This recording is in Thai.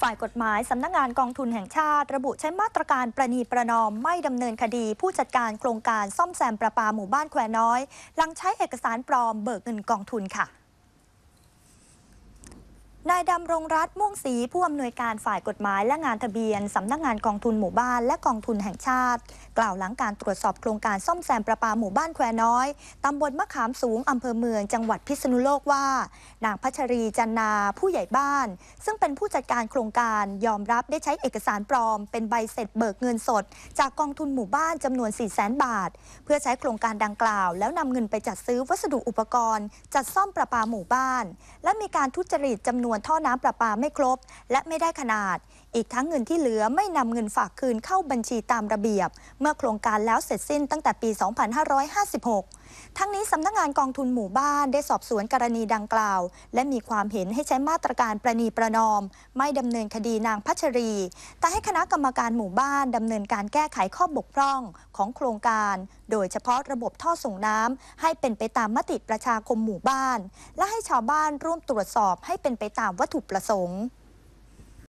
ฝ่ายกฎหมายสำนักงงานกองทุนแห่งชาติระบุใช้มาตรการประนีประนอมไม่ดำเนินคดีผู้จัดการโครงการซ่อมแซมประปาหมู่บ้านแควน้อยหลังใช้เอกสารปลอมเบิกเงินกองทุนค่ะนายดำรงรัตน์ม่วงศรีผู้อำนวยการฝ่ายกฎหมายและงานทะเบียนสำนักงานกองทุนหมู่บ้านและกองทุนแห่งชาติ กล่าวหลังการตรวจสอบ โครงการซ่อมแซมประปาหมู่บ้านแควน้อยตำบลมะขามสูงอำเภอเมืองจังหวัดพิษณุโลกว่า นางพัชรีจันนาผู้ใหญ่บ้าน ซึ่งเป็นผู้จัดการโครงการยอมรับได้ใช้เอกสารปลอมเป็นใบเสร็จเบิกเงินสด จากกองทุนหมู่บ้านจำนวน 4 0 0แสนบาท เพื่อใช้โครงการดังกล่าว แล้วนำเงินไปจัดซื้อวัสดุอุปกรณ์ จัดซ่อมประปาหมู่บ้าน และมีการทุจริตจำนวนนท่อน้ำประปาไม่ครบและไม่ได้ขนาดอีกทั้งเงินที่เหลือไม่นำเงินฝากคืนเข้าบัญชีตามระเบียบ เมื่อโครงการแล้วเสร็จสิ้นตั้งแต่ปี 2556 ทั้งนี้สำนักงงานกองทุนหมู่บ้านได้สอบสวนกรณีดังกล่าว และมีความเห็นให้ใช้มาตรการประนีประนอม ไม่ดำเนินคดีนางพัชรี แต่ให้คณะกรรมการหมู่บ้านดำเนินการแก้ไขข้อบกพร่องของโครงการ โดยเฉพาะระบบท่อส่งน้ำให้เป็นไปตามมติประชาคมหมู่บ้าน และให้ชาวบ้านร่วมตรวจสอบให้เป็นไปตามวัตถุประสงค์